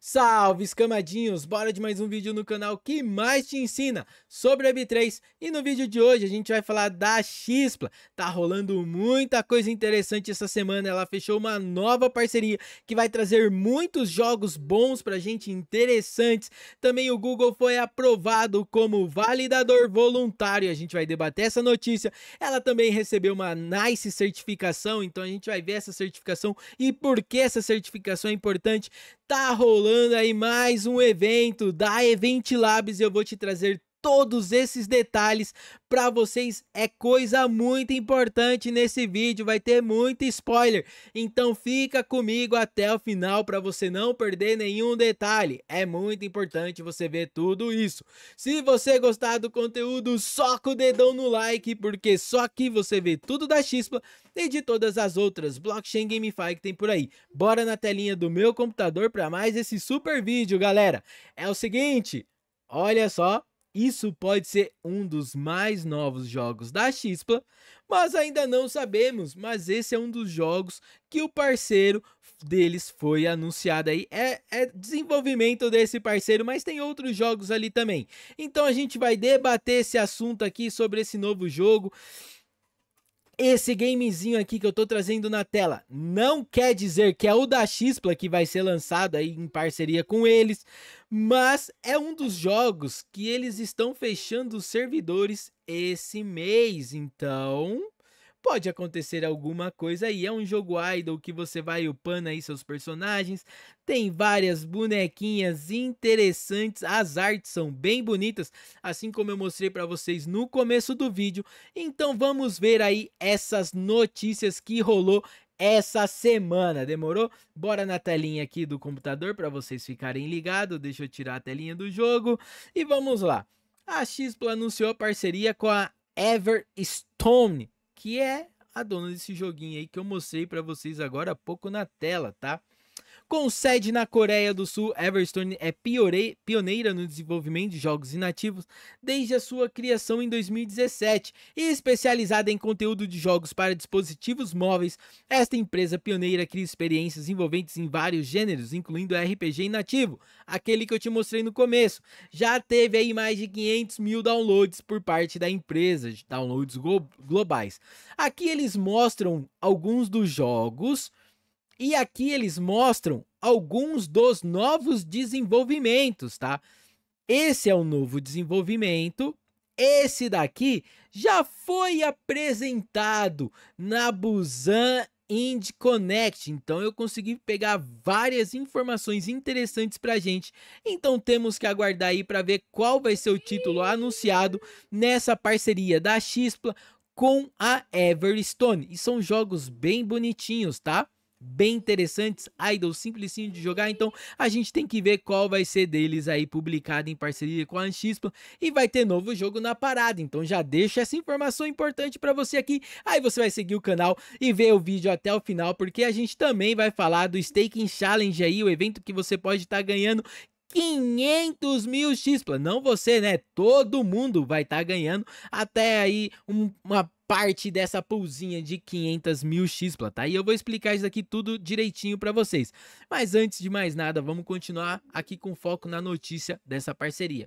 Salve, escamadinhos! Bora de mais um vídeo no canal que mais te ensina sobre a B3. E no vídeo de hoje a gente vai falar da Xpla. Tá rolando muita coisa interessante essa semana. Ela fechou uma nova parceria que vai trazer muitos jogos bons pra gente, interessantes. Também o Google foi aprovado como validador voluntário. A gente vai debater essa notícia. Ela também recebeu uma nice certificação, então a gente vai ver essa certificação e por que essa certificação é importante. Tá rolando aí mais um evento da Event Labs e eu vou te trazer todos esses detalhes para vocês é coisa muito importante nesse vídeo, vai ter muito spoiler. Então fica comigo até o final para você não perder nenhum detalhe. É muito importante você ver tudo isso. Se você gostar do conteúdo, soca o dedão no like, porque só aqui você vê tudo da Xispa e de todas as outras blockchain gamify que tem por aí. Bora na telinha do meu computador para mais esse super vídeo, galera. É o seguinte, olha só, isso pode ser um dos mais novos jogos da Xpla, mas ainda não sabemos, mas esse é um dos jogos que o parceiro deles foi anunciado aí. É, é, desenvolvimento desse parceiro, mas tem outros jogos ali também. Então a gente vai debater esse assunto aqui sobre esse novo jogo. Esse gamezinho aqui que eu tô trazendo na tela não quer dizer que é o da Xpla que vai ser lançado aí em parceria com eles, mas é um dos jogos que eles estão fechando os servidores esse mês, então pode acontecer alguma coisa aí. É um jogo idle que você vai upando aí seus personagens. Tem várias bonequinhas interessantes, as artes são bem bonitas, assim como eu mostrei para vocês no começo do vídeo. Então vamos ver aí essas notícias que rolou essa semana, demorou? Bora na telinha aqui do computador para vocês ficarem ligados, deixa eu tirar a telinha do jogo e vamos lá. A Xpla anunciou parceria com a Everstone que é a dona desse joguinho aí que eu mostrei para vocês agora há pouco na tela, tá? Com sede na Coreia do Sul, Everstone é pioneira no desenvolvimento de jogos inativos desde a sua criação em 2017 e especializada em conteúdo de jogos para dispositivos móveis. Esta empresa pioneira cria experiências envolventes em vários gêneros, incluindo RPG inativo, aquele que eu te mostrei no começo. Já teve aí mais de 500 mil downloads por parte da empresa, downloads globais. Aqui eles mostram alguns dos jogos e aqui eles mostram alguns dos novos desenvolvimentos, tá? Esse é o novo desenvolvimento. Esse daqui já foi apresentado na Busan Indie Connect. Então eu consegui pegar várias informações interessantes a gente. Então temos que aguardar aí para ver qual vai ser o título anunciado nessa parceria da Xpla com a Everstone. E são jogos bem bonitinhos, tá? bem interessantes, idols simplesinho de jogar, então a gente tem que ver qual vai ser deles aí publicado em parceria com a Anxispa e vai ter novo jogo na parada, então já deixa essa informação importante para você aqui, aí você vai seguir o canal e ver o vídeo até o final, porque a gente também vai falar do Staking Challenge aí, o evento que você pode estar tá ganhando 500 mil Xpla, não você, né? Todo mundo vai estar tá ganhando até aí um, uma parte dessa pulzinha de 500 mil Xpla, tá? E eu vou explicar isso aqui tudo direitinho para vocês. Mas antes de mais nada, vamos continuar aqui com foco na notícia dessa parceria.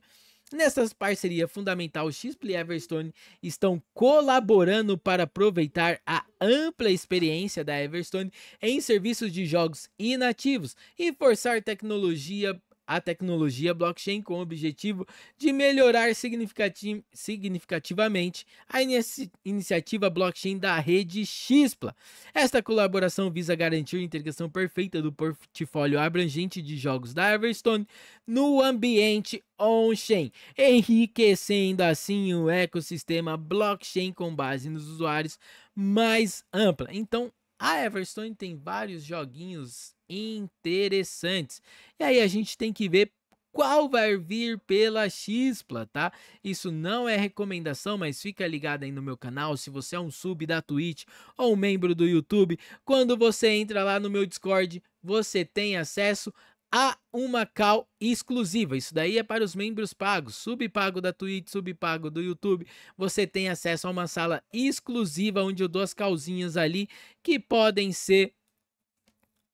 Nessas parceria fundamental, XPLA e Everstone estão colaborando para aproveitar a ampla experiência da Everstone em serviços de jogos inativos e forçar tecnologia a tecnologia blockchain com o objetivo de melhorar significativamente a iniciativa blockchain da rede Xpla. Esta colaboração visa garantir a integração perfeita do portfólio abrangente de jogos da Everstone no ambiente on-chain, enriquecendo assim o ecossistema blockchain com base nos usuários mais ampla. Então, a Everstone tem vários joguinhos interessantes. E aí a gente tem que ver qual vai vir pela Xpla, tá? Isso não é recomendação, mas fica ligado aí no meu canal, se você é um sub da Twitch ou um membro do YouTube, quando você entra lá no meu Discord, você tem acesso a uma call exclusiva. Isso daí é para os membros pagos, subpago da Twitch, subpago do YouTube. Você tem acesso a uma sala exclusiva onde eu dou as calzinhas ali que podem ser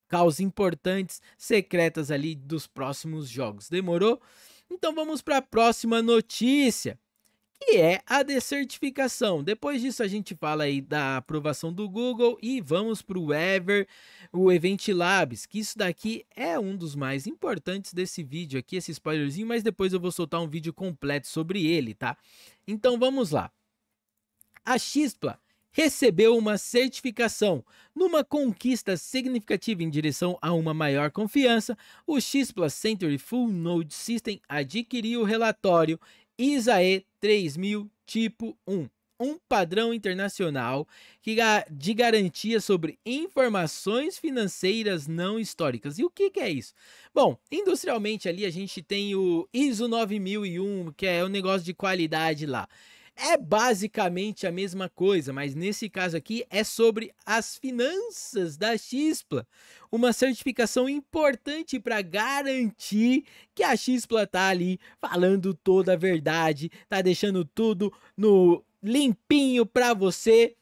causas importantes secretas ali dos próximos jogos. Demorou? Então vamos para a próxima notícia, que é a descertificação. Depois disso a gente fala aí da aprovação do Google e vamos para o Ever, o Event Labs, que isso daqui é um dos mais importantes desse vídeo aqui, esse spoilerzinho, mas depois eu vou soltar um vídeo completo sobre ele, tá? Então vamos lá. A Xpla recebeu uma certificação. Numa conquista significativa em direção a uma maior confiança, o X Plus Century Full Node System adquiriu o relatório ISAE 3000 tipo 1 um padrão internacional de garantia sobre informações financeiras não históricas. E o que, que, é isso? Bom, industrialmente ali a gente tem o ISO 9001, que é um negócio de qualidade lá. É basicamente a mesma coisa, mas nesse caso aqui é sobre as finanças da Xpla. uma certificação importante para garantir que a Xpla tá ali falando toda a verdade, tá deixando tudo no limpinho para você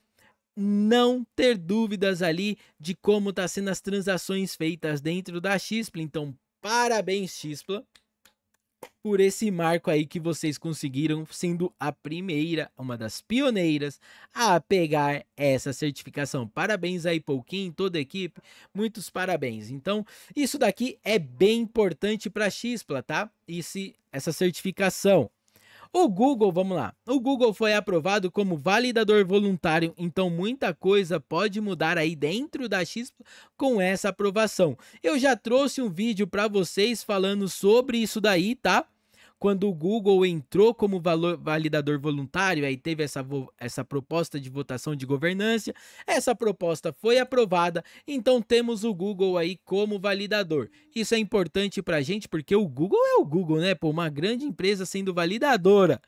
não ter dúvidas ali de como tá sendo as transações feitas dentro da Xpla. Então, parabéns Xpla! por esse marco aí que vocês conseguiram, sendo a primeira, uma das pioneiras a pegar essa certificação. Parabéns aí, Pouquinho, toda a equipe, muitos parabéns. Então, isso daqui é bem importante para a Xpla, tá? Esse, essa certificação. O Google, vamos lá. O Google foi aprovado como validador voluntário, então muita coisa pode mudar aí dentro da X com essa aprovação. Eu já trouxe um vídeo para vocês falando sobre isso daí, tá? quando o Google entrou como valor, validador voluntário, aí teve essa, essa proposta de votação de governança, essa proposta foi aprovada, então temos o Google aí como validador. Isso é importante para a gente porque o Google é o Google, né? Pô, uma grande empresa sendo validadora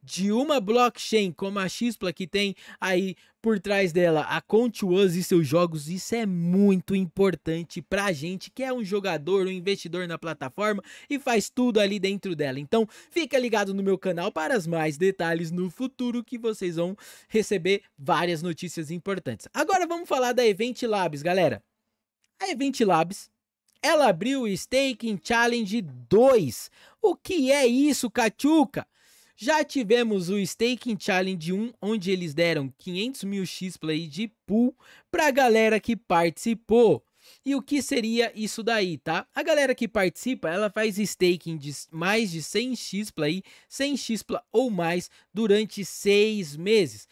de uma blockchain como a Xpla que tem aí por trás dela a Contuaz e seus jogos. Isso é muito importante pra gente que é um jogador, um investidor na plataforma e faz tudo ali dentro dela. Então, fica ligado no meu canal para as mais detalhes no futuro que vocês vão receber várias notícias importantes. Agora vamos falar da Event Labs, galera. A Event Labs ela abriu o Staking Challenge 2. O que é isso, Cachuca? Já tivemos o Staking Challenge 1, onde eles deram 500 mil X-Play de pool para a galera que participou. E o que seria isso daí, tá? A galera que participa, ela faz staking de mais de 100 X-Play, 100 X-Play ou mais durante 6 meses.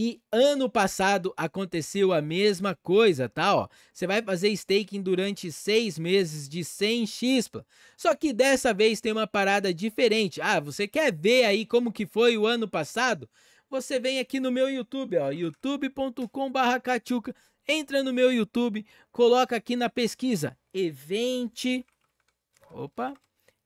E ano passado aconteceu a mesma coisa, tá? você vai fazer staking durante seis meses de 100 XPLA. Só que dessa vez tem uma parada diferente. Ah, você quer ver aí como que foi o ano passado? Você vem aqui no meu YouTube, ó, youtubecom Entra no meu YouTube, coloca aqui na pesquisa event, opa,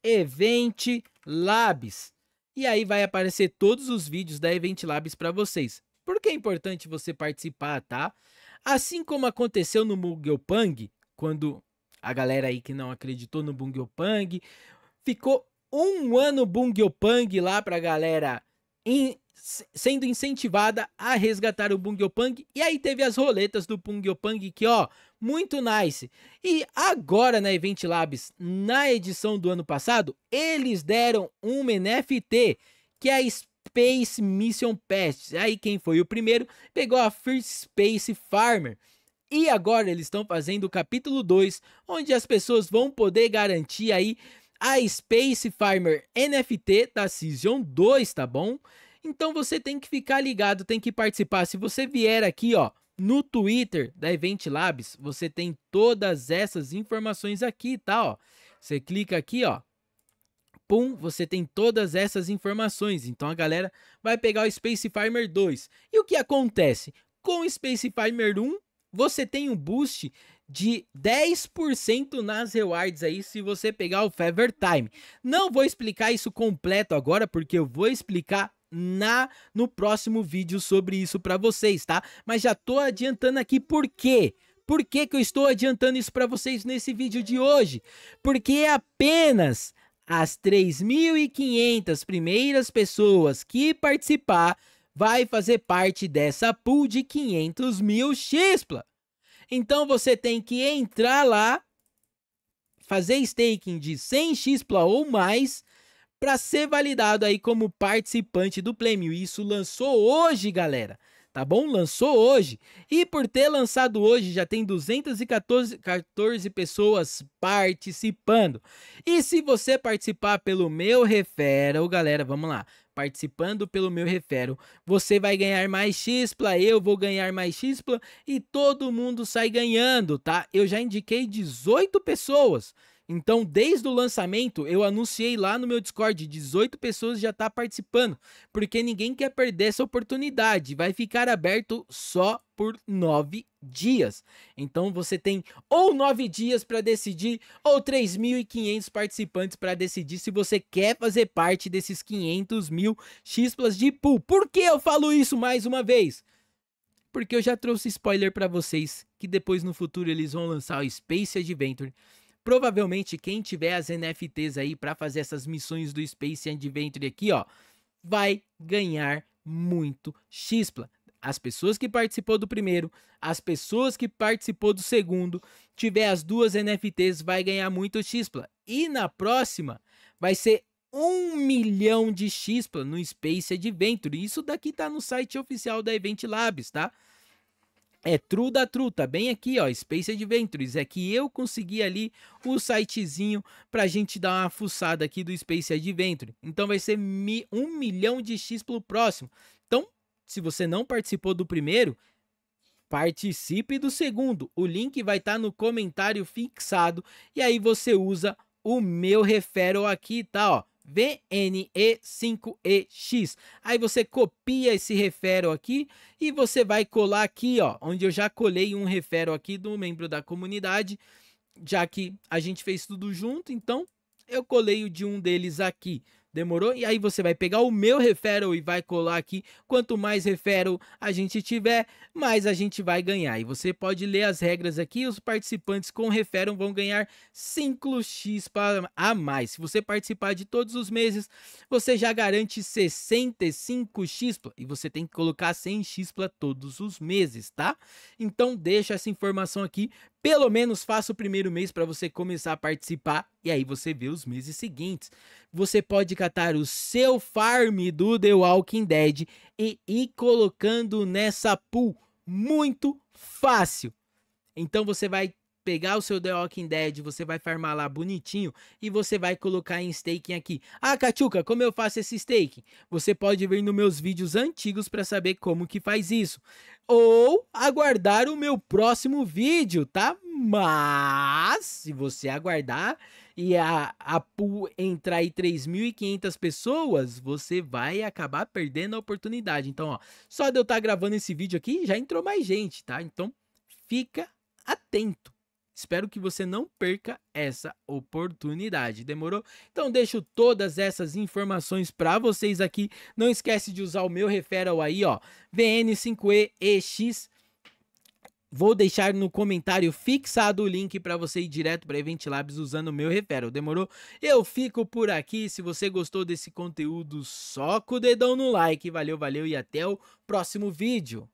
event labs. E aí vai aparecer todos os vídeos da Event Labs para vocês porque é importante você participar, tá? Assim como aconteceu no Mugelpang, quando a galera aí que não acreditou no Bungyopang, ficou um ano Bungyopang lá pra galera in, sendo incentivada a resgatar o Bungyopang. E aí teve as roletas do Bungyopang que, ó, muito nice. E agora na Event Labs, na edição do ano passado, eles deram um NFT, que é a Space Mission Past. Aí quem foi o primeiro pegou a First Space Farmer. E agora eles estão fazendo o capítulo 2, onde as pessoas vão poder garantir aí a Space Farmer NFT da Season 2, tá bom? Então você tem que ficar ligado, tem que participar. Se você vier aqui, ó, no Twitter da Event Labs, você tem todas essas informações aqui, tá, ó. Você clica aqui, ó, Pum, você tem todas essas informações. Então a galera vai pegar o Space Farmer 2. E o que acontece? Com o Space Farmer 1, você tem um boost de 10% nas rewards aí se você pegar o Fever Time. Não vou explicar isso completo agora, porque eu vou explicar na no próximo vídeo sobre isso para vocês, tá? Mas já tô adiantando aqui por quê? Por que, que eu estou adiantando isso para vocês nesse vídeo de hoje? Porque é apenas as 3.500 primeiras pessoas que participar vai fazer parte dessa pool de 500 mil Xpla. Então você tem que entrar lá, fazer staking de 100 Xpla ou mais para ser validado aí como participante do prêmio. Isso lançou hoje, galera tá bom? Lançou hoje. E por ter lançado hoje, já tem 214 14 pessoas participando. E se você participar pelo meu refero, galera, vamos lá. Participando pelo meu refero, você vai ganhar mais Xpla, eu vou ganhar mais Xpla e todo mundo sai ganhando, tá? Eu já indiquei 18 pessoas. Então, desde o lançamento, eu anunciei lá no meu Discord, 18 pessoas já tá participando, porque ninguém quer perder essa oportunidade. Vai ficar aberto só por nove dias. Então você tem ou nove dias para decidir, ou 3.500 participantes para decidir se você quer fazer parte desses 500 mil chispas de pool. Por que eu falo isso mais uma vez? Porque eu já trouxe spoiler para vocês que depois no futuro eles vão lançar o Space Adventure Provavelmente quem tiver as NFTs aí para fazer essas missões do Space Adventure aqui, ó, vai ganhar muito Xpla. As pessoas que participou do primeiro, as pessoas que participou do segundo, tiver as duas NFTs vai ganhar muito Xpla. E na próxima vai ser um milhão de Xpla no Space Adventure. Isso daqui tá no site oficial da Event Labs, tá? É true da truta, bem aqui, ó, Space Adventures. É que eu consegui ali o sitezinho pra gente dar uma fuçada aqui do Space Adventure. Então vai ser mi um milhão de X pro próximo. Então, se você não participou do primeiro, participe do segundo. O link vai estar tá no comentário fixado e aí você usa o meu referral aqui, tá, ó. VNE5EX. Aí você copia esse refero aqui e você vai colar aqui, ó, onde eu já colei um refero aqui do membro da comunidade, já que a gente fez tudo junto, então eu colei o de um deles aqui. Demorou? E aí você vai pegar o meu referral e vai colar aqui. Quanto mais referral a gente tiver, mais a gente vai ganhar. E você pode ler as regras aqui. Os participantes com referral vão ganhar 5x para a mais. Se você participar de todos os meses, você já garante 65x. E você tem que colocar 100x todos os meses, tá? Então deixa essa informação aqui pelo menos faça o primeiro mês para você começar a participar e aí você vê os meses seguintes. Você pode catar o seu farm do The Walking Dead e ir colocando nessa pool muito fácil. Então você vai pegar o seu The Walking Dead, você vai farmar lá bonitinho e você vai colocar em staking aqui. Ah, Cachuca, como eu faço esse staking? Você pode ver nos meus vídeos antigos para saber como que faz isso. Ou aguardar o meu próximo vídeo, tá? Mas, se você aguardar e a, a pool entrar aí 3.500 pessoas, você vai acabar perdendo a oportunidade. Então, ó, só de eu estar tá gravando esse vídeo aqui, já entrou mais gente, tá? Então, fica atento. Espero que você não perca essa oportunidade. Demorou? Então deixo todas essas informações para vocês aqui. Não esquece de usar o meu referral aí, ó, VN5EEX. Vou deixar no comentário fixado o link para você ir direto para Event Labs usando o meu referral. Demorou? Eu fico por aqui. Se você gostou desse conteúdo, soca o dedão no like. Valeu, valeu e até o próximo vídeo.